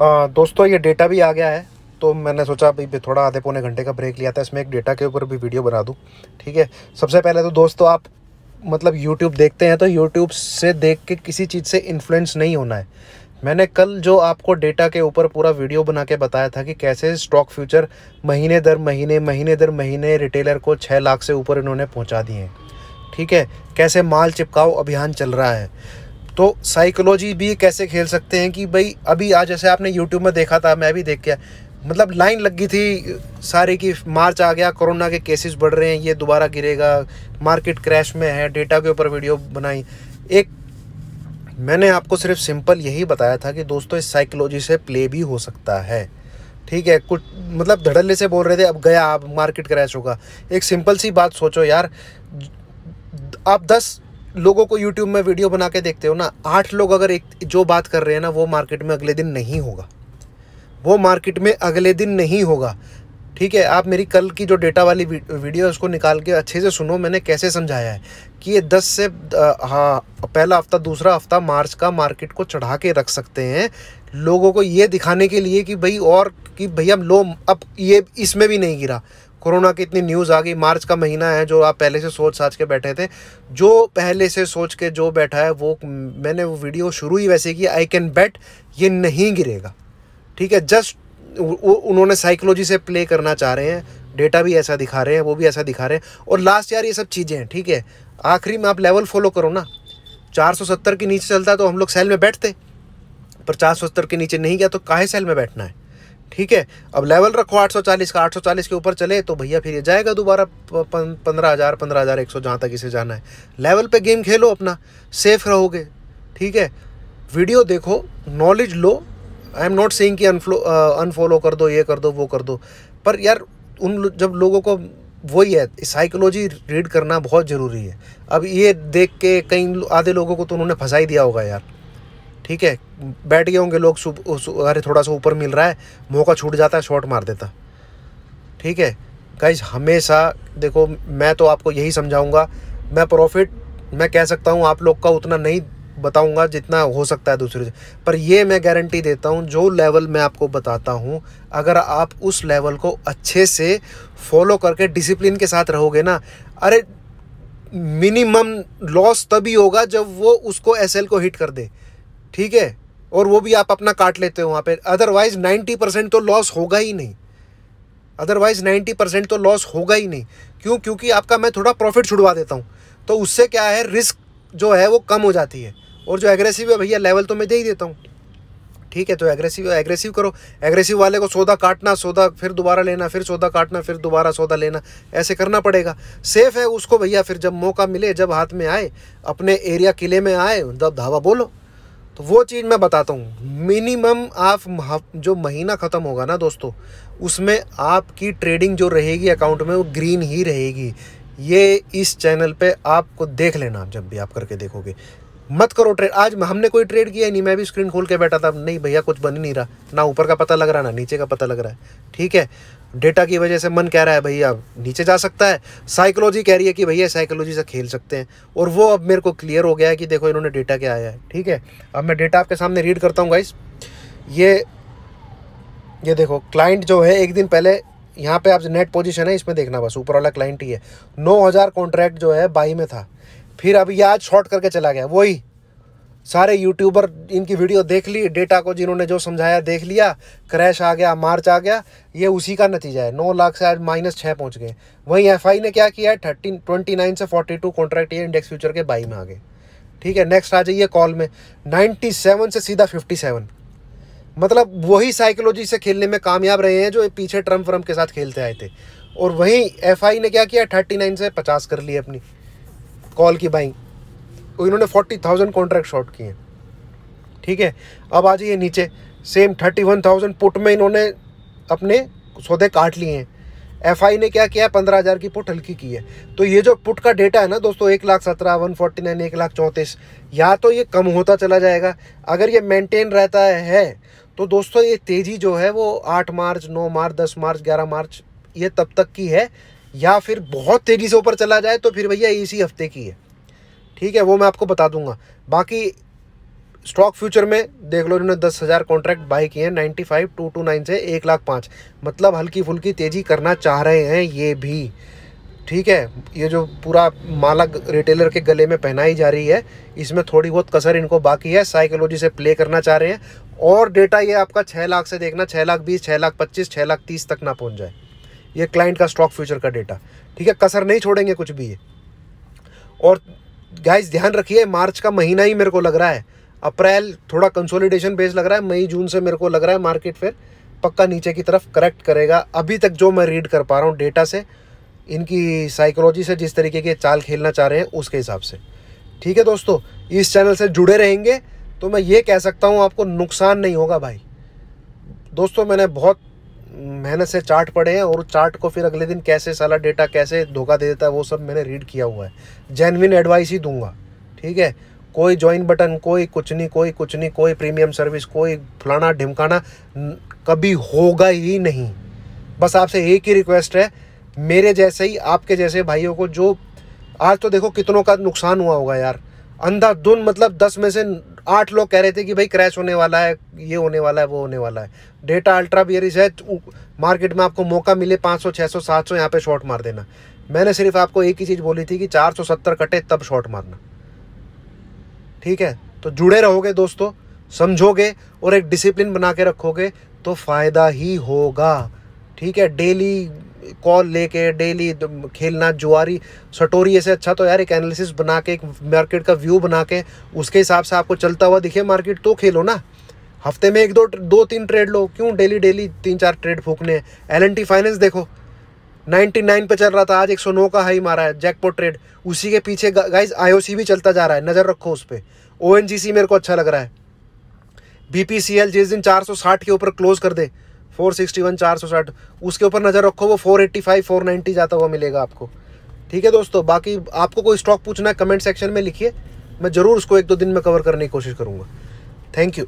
आ, दोस्तों ये डेटा भी आ गया है तो मैंने सोचा भाई थोड़ा आधे पौने घंटे का ब्रेक लिया था इसमें एक डेटा के ऊपर भी वीडियो बना दूँ ठीक है सबसे पहले तो दोस्तों आप मतलब यूट्यूब देखते हैं तो यूट्यूब से देख के किसी चीज़ से इन्फ्लुएंस नहीं होना है मैंने कल जो आपको डेटा के ऊपर पूरा वीडियो बना के बताया था कि कैसे स्टॉक फ्यूचर महीने दर महीने महीने दर महीने रिटेलर को छः लाख से ऊपर इन्होंने पहुंचा दिए हैं ठीक है कैसे माल चिपकाओ अभियान चल रहा है तो साइकोलॉजी भी कैसे खेल सकते हैं कि भाई अभी आज जैसे आपने यूट्यूब में देखा था मैं भी देख गया मतलब लाइन लग गई थी सारे की मार्च आ गया कोरोना के केसेस बढ़ रहे हैं ये दोबारा गिरेगा मार्केट क्रैश में है डेटा के ऊपर वीडियो बनाई एक मैंने आपको सिर्फ सिंपल यही बताया था कि दोस्तों इस साइकोलॉजी से प्ले भी हो सकता है ठीक है कुछ मतलब धड़ल्ले से बोल रहे थे अब गया आप मार्केट क्रैश होगा एक सिंपल सी बात सोचो यार आप दस लोगों को यूट्यूब में वीडियो बना के देखते हो ना आठ लोग अगर एक जो बात कर रहे हैं ना वो मार्केट में अगले दिन नहीं होगा वो मार्केट में अगले दिन नहीं होगा ठीक है आप मेरी कल की जो डेटा वाली वीडियो है उसको निकाल के अच्छे से सुनो मैंने कैसे समझाया है कि ये दस से हाँ पहला हफ्ता दूसरा हफ्ता मार्च का मार्केट को चढ़ा के रख सकते हैं लोगों को ये दिखाने के लिए कि भाई और कि भैया लो अब ये इसमें भी नहीं गिरा कोरोना की इतनी न्यूज़ आ गई मार्च का महीना है जो आप पहले से सोच साच के बैठे थे जो पहले से सोच के जो बैठा है वो मैंने वो वीडियो शुरू ही वैसे की आई कैन बैट ये नहीं गिरेगा ठीक है जस्ट उन्होंने साइकोलॉजी से प्ले करना चाह रहे हैं डेटा भी ऐसा दिखा रहे हैं वो भी ऐसा दिखा रहे हैं और लास्ट यार ये सब चीज़ें हैं ठीक है आखिरी में आप लेवल फॉलो करो ना 470 के नीचे चलता तो हम लोग सेल में बैठते पर 470 के नीचे नहीं गया तो काहे सेल में बैठना है ठीक है अब लेवल रखो 840 का 840 के ऊपर चले तो भैया फिर ये जाएगा दोबारा पंद्रह हज़ार पंद्रह हज़ार एक सौ जहाँ तक इसे जाना है लेवल पे गेम खेलो अपना सेफ रहोगे ठीक है वीडियो देखो नॉलेज लो आई एम नॉट सेइंग कि अनफॉलो कर दो ये कर दो वो कर दो पर यार उन जब लोगों को वही है साइकोलॉजी रीड करना बहुत ज़रूरी है अब ये देख के कई आधे लोगों को तो उन्होंने फंसा ही दिया होगा यार ठीक है बैठ गए होंगे लोग अरे थोड़ा सा ऊपर मिल रहा है मौका छूट जाता है शॉट मार देता ठीक है गाइज हमेशा देखो मैं तो आपको यही समझाऊंगा मैं प्रॉफिट मैं कह सकता हूँ आप लोग का उतना नहीं बताऊंगा जितना हो सकता है दूसरे से पर ये मैं गारंटी देता हूँ जो लेवल मैं आपको बताता हूँ अगर आप उस लेवल को अच्छे से फॉलो करके डिसिप्लिन के साथ रहोगे ना अरे मिनिमम लॉस तभी होगा जब वो उसको एसएल को हिट कर दे ठीक है और वो भी आप अपना काट लेते हो वहाँ पे अदरवाइज़ नाइन्टी परसेंट तो लॉस होगा ही नहीं अदरवाइज़ नाइन्टी परसेंट तो लॉस होगा ही नहीं क्यों क्योंकि आपका मैं थोड़ा प्रॉफिट छुड़वा देता हूँ तो उससे क्या है रिस्क जो है वो कम हो जाती है और जो एग्रेसिव है भैया लेवल तो मैं दे ही देता हूँ ठीक है तो एग्रेसिव एग्रेसिव करो एग्रेसिव वाले को सौदा काटना सौदा फिर दोबारा लेना फिर सौदा काटना फिर दोबारा सौदा लेना ऐसे करना पड़ेगा सेफ़ है उसको भैया फिर जब मौका मिले जब हाथ में आए अपने एरिया किले में आए तब धावा बोलो तो वो चीज़ मैं बताता हूँ मिनिमम आप जो महीना ख़त्म होगा ना दोस्तों उसमें आपकी ट्रेडिंग जो रहेगी अकाउंट में वो ग्रीन ही रहेगी ये इस चैनल पे आपको देख लेना आप जब भी आप करके देखोगे मत करो ट्रेड आज हमने कोई ट्रेड किया नहीं मैं भी स्क्रीन खोल के बैठा था नहीं भैया कुछ बन ही नहीं रहा ना ऊपर का पता लग रहा ना नीचे का पता लग रहा है ठीक है डेटा की वजह से मन कह रहा है भैया अब नीचे जा सकता है साइकोलॉजी कह रही है कि भैया साइकोलॉजी से खेल सकते हैं और वो अब मेरे को क्लियर हो गया है कि देखो इन्होंने डेटा क्या आया है ठीक है अब मैं डेटा आपके सामने रीड करता हूँ गाइस ये ये देखो क्लाइंट जो है एक दिन पहले यहाँ पे आप जो नेट पोजीशन है इसमें देखना बस ऊपर वाला क्लाइंट ही है नौ हज़ार कॉन्ट्रैक्ट जो है बाई में था फिर अब ये आज शॉर्ट करके चला गया वही सारे यूट्यूबर इनकी वीडियो देख ली डेटा को जिन्होंने जो समझाया देख लिया क्रैश आ गया मार्च आ गया ये उसी का नतीजा है नौ लाख से आज माइनस छः पहुँच गए वहीं एफ ने क्या किया है थर्टीन ट्वेंटी नाइन से फोर्टी टू कॉन्ट्रैक्ट ये इंडेक्स फ्यूचर के बाई में आ गए ठीक है नेक्स्ट आ जाइए कॉल में नाइन्टी सेवन से सीधा फिफ्टी सेवन मतलब वही साइकोलॉजी से खेलने में कामयाब रहे हैं जो पीछे ट्रम्प व्रम्प के साथ खेलते आए थे और वहीं एफ ने क्या किया थर्टी नाइन से पचास कर ली अपनी कॉल की बाइंग तो इन्होंने फोर्टी थाउजेंड कॉन्ट्रैक्ट शॉर्ट किए हैं ठीक है अब आ जाइए नीचे same thirty one thousand put में इन्होंने अपने सौदे काट लिए हैं एफ आई ने क्या किया पंद्रह हज़ार की पुट हल्की की है तो ये जो पुट का डेटा है ना दोस्तों एक लाख सत्रह वन फोर्टी नाइन एक लाख चौंतीस या तो ये कम होता चला जाएगा अगर ये मेंटेन रहता है तो दोस्तों ये तेज़ी जो है वो आठ मार्च नौ मार्च दस मार्च ग्यारह मार्च ये तब तक की है या फिर बहुत तेज़ी से ऊपर चला जाए तो फिर भैया इसी हफ्ते की है ठीक है वो मैं आपको बता दूंगा बाकी स्टॉक फ्यूचर में देख लो इन्होंने दस हज़ार कॉन्ट्रैक्ट बाई किए हैं ninety five two two nine से एक लाख पाँच मतलब हल्की फुल्की तेज़ी करना चाह रहे हैं ये भी ठीक है ये जो पूरा मालक रिटेलर के गले में पहनाई जा रही है इसमें थोड़ी बहुत कसर इनको बाकी है साइकोलॉजी से प्ले करना चाह रहे हैं और डेटा ये आपका छः लाख से देखना छः लाख बीस छः लाख पच्चीस छः लाख तीस तक ना पहुँच जाए ये क्लाइंट का स्टॉक फ्यूचर का डेटा ठीक है कसर नहीं छोड़ेंगे कुछ भी ये और गाइस ध्यान रखिए मार्च का महीना ही मेरे को लग रहा है अप्रैल थोड़ा कंसोलिडेशन बेस लग रहा है मई जून से मेरे को लग रहा है मार्केट फिर पक्का नीचे की तरफ करेक्ट करेगा अभी तक जो मैं रीड कर पा रहा हूँ डेटा से इनकी साइकोलॉजी से जिस तरीके के चाल खेलना चाह रहे हैं उसके हिसाब से ठीक है दोस्तों इस चैनल से जुड़े रहेंगे तो मैं ये कह सकता हूँ आपको नुकसान नहीं होगा भाई दोस्तों मैंने बहुत मेहनत से चार्ट पढ़े हैं और चार्ट को फिर अगले दिन कैसे साला डेटा कैसे धोखा दे देता है वो सब मैंने रीड किया हुआ है जेनविन एडवाइस ही दूंगा ठीक है कोई ज्वाइन बटन कोई कुछ नहीं कोई कुछ नहीं कोई प्रीमियम सर्विस कोई फलाना ढिमकाना कभी होगा ही नहीं बस आपसे एक ही रिक्वेस्ट है मेरे जैसे ही आपके जैसे भाइयों को जो आज तो देखो कितनों का नुकसान हुआ होगा यार अंधाधुन मतलब दस में से आठ लोग कह रहे थे कि भाई क्रैश होने वाला है ये होने वाला है वो होने वाला है डेटा अल्ट्रा बियरिस है तो मार्केट में आपको मौका मिले 500 600 700 यहाँ पर शॉर्ट मार देना मैंने सिर्फ आपको एक ही चीज़ बोली थी कि 470 कटे तब शॉर्ट मारना ठीक है तो जुड़े रहोगे दोस्तों समझोगे और एक डिसिप्लिन बना के रखोगे तो फ़ायदा ही होगा ठीक है डेली कॉल लेके डेली खेलना जुआरी सटोरी ऐसे अच्छा तो यार एक एनालिसिस बना के एक मार्केट का व्यू बना के उसके हिसाब से आपको चलता हुआ दिखे मार्केट तो खेलो ना हफ्ते में एक दो दो तीन ट्रेड लो क्यों डेली डेली तीन चार ट्रेड फूकने हैं एल एन टी फाइनेंस देखो नाइन पर चल रहा था आज एक सौ नौ का हाई मारा है जैकपोट ट्रेड उसी के पीछे गाइज आई ओ सी भी चलता जा रहा है नज़र रखो उस पर ओ एन जी सी मेरे को अच्छा लग रहा है बी पी सी एल जिस दिन चार सौ साठ के ऊपर क्लोज कर दे फोर सिक्सटी वन चार सौ साठ उसके ऊपर नज़र रखो वो four eighty five four ninety जाता हुआ मिलेगा आपको ठीक है दोस्तों बाकी आपको कोई स्टॉक पूछना है कमेंट सेक्शन में लिखिए मैं ज़रूर उसको एक दो दिन में कवर करने की कोशिश करूँगा थैंक यू